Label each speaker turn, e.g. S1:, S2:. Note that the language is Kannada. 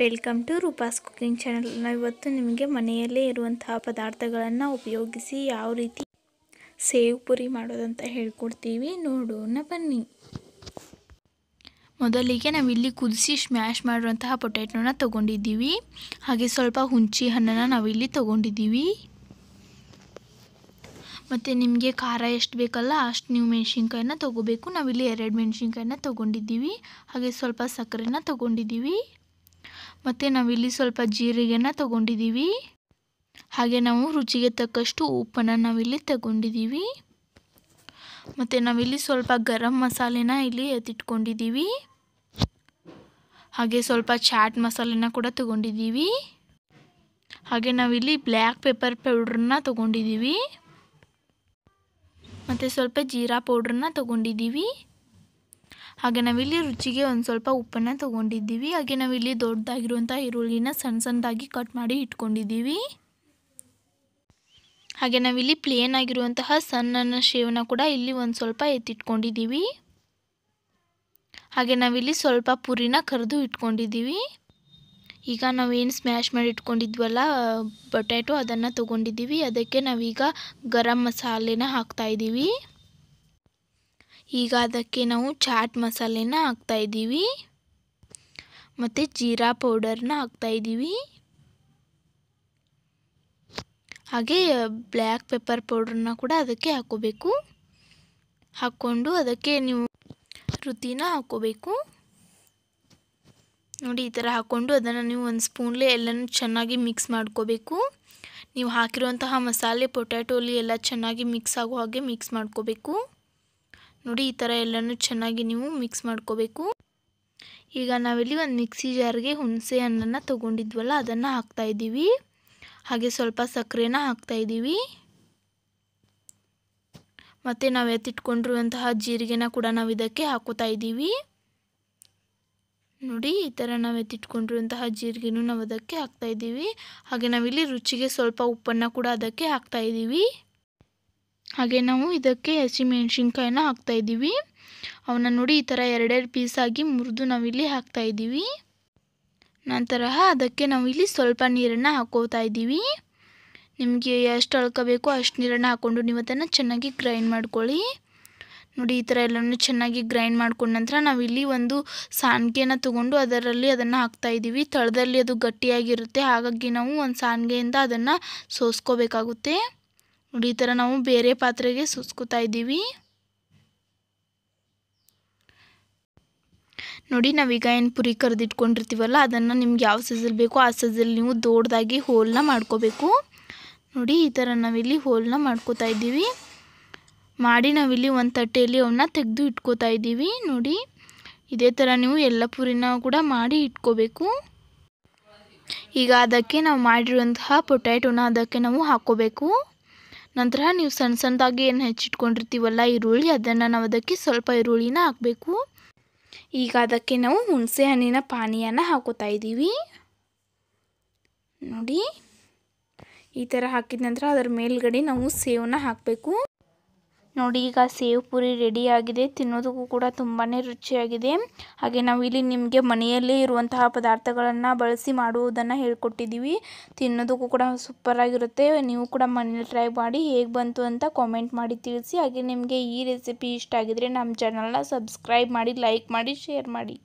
S1: welcome to Rupa's cooking channel ಇವತ್ತು ನಿಮಗೆ ಮನೆಯಲ್ಲೇ ಇರುವಂತಹ ಪದಾರ್ಥಗಳನ್ನು ಉಪಯೋಗಿಸಿ ಯಾವ ರೀತಿ ಸೇವ್ ಪುರಿ ಮಾಡೋದಂತ ಹೇಳ್ಕೊಡ್ತೀವಿ ನೋಡೋಣ ಬನ್ನಿ ಮೊದಲಿಗೆ ನಾವಿಲ್ಲಿ ಕುದಿಸಿ ಸ್ಮ್ಯಾಶ್ ಮಾಡುವಂತಹ ಪೊಟ್ಯಾಟೋನ ತೊಗೊಂಡಿದ್ದೀವಿ ಹಾಗೆ ಸ್ವಲ್ಪ ಹುಂಚಿ ಹಣ್ಣನ್ನು ನಾವಿಲ್ಲಿ ತೊಗೊಂಡಿದ್ದೀವಿ ಮತ್ತು ನಿಮಗೆ ಖಾರ ಎಷ್ಟು ಬೇಕಲ್ಲ ಅಷ್ಟು ನೀವು ಮೆಣಸಿನ್ಕಾಯನ್ನ ತೊಗೋಬೇಕು ನಾವಿಲ್ಲಿ ಎರಡು ಮೆಣಸಿನ್ಕಾಯನ್ನ ತೊಗೊಂಡಿದ್ದೀವಿ ಹಾಗೆ ಸ್ವಲ್ಪ ಸಕ್ಕರೆನ ತೊಗೊಂಡಿದ್ದೀವಿ ಮತ್ತು ನಾವಿಲ್ಲಿ ಸ್ವಲ್ಪ ಜೀರಿಗೆನ ತಗೊಂಡಿದ್ದೀವಿ ಹಾಗೆ ನಾವು ರುಚಿಗೆ ತಕ್ಕಷ್ಟು ಉಪ್ಪನ್ನು ನಾವಿಲ್ಲಿ ತಗೊಂಡಿದ್ದೀವಿ ಮತ್ತು ನಾವಿಲ್ಲಿ ಸ್ವಲ್ಪ ಗರಂ ಮಸಾಲೆನ ಇಲ್ಲಿ ಎತ್ತಿಟ್ಕೊಂಡಿದ್ದೀವಿ ಹಾಗೆ ಸ್ವಲ್ಪ ಚಾಟ್ ಮಸಾಲೆನ ಕೂಡ ತಗೊಂಡಿದ್ದೀವಿ ಹಾಗೆ ನಾವಿಲ್ಲಿ ಬ್ಲ್ಯಾಕ್ ಪೆಪ್ಪರ್ ಪೌಡ್ರನ್ನ ತಗೊಂಡಿದ್ದೀವಿ ಮತ್ತು ಸ್ವಲ್ಪ ಜೀರಾ ಪೌಡ್ರನ್ನ ತಗೊಂಡಿದ್ದೀವಿ ಹಾಗೆ ನಾವಿಲ್ಲಿ ರುಚಿಗೆ ಒಂದು ಸ್ವಲ್ಪ ಉಪ್ಪನ್ನು ತೊಗೊಂಡಿದ್ದೀವಿ ಹಾಗೆ ನಾವಿಲ್ಲಿ ದೊಡ್ಡದಾಗಿರುವಂಥ ಈರುಳ್ಳಿನ ಸಣ್ಣ ಸಣ್ಣದಾಗಿ ಕಟ್ ಮಾಡಿ ಇಟ್ಕೊಂಡಿದ್ದೀವಿ ಹಾಗೆ ನಾವಿಲ್ಲಿ ಪ್ಲೇನ್ ಆಗಿರುವಂತಹ ಸಣ್ಣ ಶೇವನ ಕೂಡ ಇಲ್ಲಿ ಒಂದು ಸ್ವಲ್ಪ ಎತ್ತಿಟ್ಕೊಂಡಿದ್ದೀವಿ ಹಾಗೆ ನಾವಿಲ್ಲಿ ಸ್ವಲ್ಪ ಪುರಿನ ಕರೆದು ಇಟ್ಕೊಂಡಿದ್ದೀವಿ ಈಗ ನಾವೇನು ಸ್ಮ್ಯಾಶ್ ಮಾಡಿ ಇಟ್ಕೊಂಡಿದ್ವಲ್ಲ ಬೊಟ್ಯಾಟೊ ಅದನ್ನು ತೊಗೊಂಡಿದ್ದೀವಿ ಅದಕ್ಕೆ ನಾವೀಗ ಗರಂ ಮಸಾಲೆನ ಹಾಕ್ತಾಯಿದ್ದೀವಿ ಈಗ ಅದಕ್ಕೆ ನಾವು ಚಾಟ್ ಮಸಾಲೆನ ಹಾಕ್ತಾಯಿದ್ದೀವಿ ಮತ್ತು ಜೀರಾ ಪೌಡರ್ನ ಹಾಕ್ತಾಯಿದ್ದೀವಿ ಹಾಗೆ ಬ್ಲ್ಯಾಕ್ ಪೆಪ್ಪರ್ ಪೌಡ್ರನ್ನ ಕೂಡ ಅದಕ್ಕೆ ಹಾಕೋಬೇಕು ಹಾಕ್ಕೊಂಡು ಅದಕ್ಕೆ ನೀವು ರುತಿನ ಹಾಕೋಬೇಕು ನೋಡಿ ಈ ಥರ ಹಾಕ್ಕೊಂಡು ಅದನ್ನು ನೀವು ಒಂದು ಸ್ಪೂನ್ಲೇ ಎಲ್ಲನೂ ಚೆನ್ನಾಗಿ ಮಿಕ್ಸ್ ಮಾಡ್ಕೋಬೇಕು ನೀವು ಹಾಕಿರುವಂತಹ ಮಸಾಲೆ ಪೊಟ್ಯಾಟೋಲಿ ಎಲ್ಲ ಚೆನ್ನಾಗಿ ಮಿಕ್ಸ್ ಆಗೋ ಹಾಗೆ ಮಿಕ್ಸ್ ಮಾಡ್ಕೋಬೇಕು ನೋಡಿ ಈ ಥರ ಎಲ್ಲನೂ ಚೆನ್ನಾಗಿ ನೀವು ಮಿಕ್ಸ್ ಮಾಡ್ಕೋಬೇಕು ಈಗ ನಾವಿಲ್ಲಿ ಒಂದು ಮಿಕ್ಸಿ ಜಾರ್ಗೆ ಹುಣಸೆ ಹಣ್ಣನ್ನು ತೊಗೊಂಡಿದ್ವಲ್ಲ ಅದನ್ನು ಹಾಕ್ತಾಯಿದ್ದೀವಿ ಹಾಗೆ ಸ್ವಲ್ಪ ಸಕ್ಕರೆನ ಹಾಕ್ತಾಯಿದ್ದೀವಿ ಮತ್ತು ನಾವು ಎತ್ತಿಟ್ಕೊಂಡಿರುವಂತಹ ಜೀರಿಗೆನ ಕೂಡ ನಾವು ಇದಕ್ಕೆ ಹಾಕೋತಾ ಇದ್ದೀವಿ ನೋಡಿ ಈ ಥರ ನಾವು ಎತ್ತಿಟ್ಕೊಂಡಿರುವಂತಹ ಜೀರಿಗೆನೂ ನಾವು ಅದಕ್ಕೆ ಹಾಕ್ತಾಯಿದ್ದೀವಿ ಹಾಗೆ ನಾವಿಲ್ಲಿ ರುಚಿಗೆ ಸ್ವಲ್ಪ ಉಪ್ಪನ್ನು ಕೂಡ ಅದಕ್ಕೆ ಇದ್ದೀವಿ ಹಾಗೆ ನಾವು ಇದಕ್ಕೆ ಹಸಿಮೆಣ್ಸಿನ್ಕಾಯಿನ ಹಾಕ್ತಾಯಿದ್ದೀವಿ ಅವನ್ನ ನೋಡಿ ಈ ಥರ ಎರಡೆರಡು ಪೀಸಾಗಿ ಮುರಿದು ನಾವಿಲ್ಲಿ ಹಾಕ್ತಾಯಿದ್ದೀವಿ ನಂತರ ಅದಕ್ಕೆ ನಾವಿಲ್ಲಿ ಸ್ವಲ್ಪ ನೀರನ್ನು ಹಾಕೋತಾ ಇದ್ದೀವಿ ನಿಮಗೆ ಎಷ್ಟು ಅಳ್ಕ ಬೇಕೋ ಅಷ್ಟು ನೀರನ್ನು ಹಾಕ್ಕೊಂಡು ನೀವು ಅದನ್ನು ಚೆನ್ನಾಗಿ ಗ್ರೈಂಡ್ ಮಾಡ್ಕೊಳ್ಳಿ ನೋಡಿ ಈ ಥರ ಎಲ್ಲನೂ ಚೆನ್ನಾಗಿ ಗ್ರೈಂಡ್ ಮಾಡ್ಕೊಂಡ ನಂತರ ನಾವಿಲ್ಲಿ ಒಂದು ಸಾನ್ಗೆನ ತೊಗೊಂಡು ಅದರಲ್ಲಿ ಅದನ್ನು ಹಾಕ್ತಾಯಿದ್ದೀವಿ ತಳದಲ್ಲಿ ಅದು ಗಟ್ಟಿಯಾಗಿರುತ್ತೆ ಹಾಗಾಗಿ ನಾವು ಒಂದು ಸಾನ್ಗೆಯಿಂದ ಅದನ್ನು ಸೋಸ್ಕೋಬೇಕಾಗುತ್ತೆ ನೋಡಿ ಈ ಥರ ನಾವು ಬೇರೆ ಪಾತ್ರೆಗೆ ಸುಸ್ಕೋತಾ ಇದ್ದೀವಿ ನೋಡಿ ನಾವೀಗ ಏನು ಪುರಿ ಕರೆದಿಟ್ಕೊಂಡಿರ್ತೀವಲ್ಲ ಅದನ್ನು ನಿಮ್ಗೆ ಯಾವ ಸೈಜಲ್ಲಿ ಬೇಕೋ ಆ ಸೈಜಲ್ಲಿ ನೀವು ದೊಡ್ಡದಾಗಿ ಹೋಲ್ನ ಮಾಡ್ಕೋಬೇಕು ನೋಡಿ ಈ ಥರ ನಾವಿಲ್ಲಿ ಹೋಲನ್ನ ಮಾಡ್ಕೋತಾ ಇದ್ದೀವಿ ಮಾಡಿ ನಾವಿಲ್ಲಿ ಒಂದು ತಟ್ಟೆಯಲ್ಲಿ ಅವನ್ನ ತೆಗೆದು ಇಟ್ಕೋತಾ ಇದ್ದೀವಿ ನೋಡಿ ಇದೇ ಥರ ನೀವು ಎಲ್ಲ ಪುರಿನ ಕೂಡ ಮಾಡಿ ಇಟ್ಕೋಬೇಕು ಈಗ ಅದಕ್ಕೆ ನಾವು ಮಾಡಿರುವಂತಹ ಪೊಟ್ಯಾಟೋನ ಅದಕ್ಕೆ ನಾವು ಹಾಕ್ಕೋಬೇಕು ನಂತರ ನೀವು ಸಣ್ಣ ಸಣ್ಣದಾಗಿ ಏನು ಹೆಚ್ಚಿಟ್ಕೊಂಡಿರ್ತೀವಲ್ಲ ಈರುಳ್ಳಿ ಅದನ್ನು ನಾವು ಅದಕ್ಕೆ ಸ್ವಲ್ಪ ಈರುಳ್ಳಿನ ಹಾಕಬೇಕು ಈಗ ಅದಕ್ಕೆ ನಾವು ಹುಣಸೆ ಹಣ್ಣಿನ ಪಾನೀಯನ ಹಾಕೋತಾ ಇದ್ದೀವಿ ನೋಡಿ ಈ ಥರ ಹಾಕಿದ ನಂತರ ಅದರ ಮೇಲ್ಗಡೆ ನಾವು ಸೇವನ್ನ ಹಾಕಬೇಕು ನೋಡಿ ಈಗ ಸೇವ್ ಪುರಿ ಆಗಿದೆ ತಿನ್ನೋದಕ್ಕೂ ಕೂಡ ತುಂಬಾ ರುಚಿಯಾಗಿದೆ ಹಾಗೆ ನಾವು ಇಲ್ಲಿ ನಿಮಗೆ ಮನೆಯಲ್ಲೇ ಇರುವಂತಹ ಪದಾರ್ಥಗಳನ್ನು ಬಳಸಿ ಮಾಡುವುದನ್ನು ಹೇಳ್ಕೊಟ್ಟಿದ್ದೀವಿ ತಿನ್ನೋದಕ್ಕೂ ಕೂಡ ಸೂಪರ್ ಆಗಿರುತ್ತೆ ನೀವು ಕೂಡ ಮನೇಲಿ ಟ್ರೈ ಮಾಡಿ ಹೇಗೆ ಬಂತು ಅಂತ ಕಾಮೆಂಟ್ ಮಾಡಿ ತಿಳಿಸಿ ಹಾಗೆ ನಿಮಗೆ ಈ ರೆಸಿಪಿ ಇಷ್ಟ ಆಗಿದರೆ ನಮ್ಮ ಚಾನಲ್ನ ಸಬ್ಸ್ಕ್ರೈಬ್ ಮಾಡಿ ಲೈಕ್ ಮಾಡಿ ಶೇರ್ ಮಾಡಿ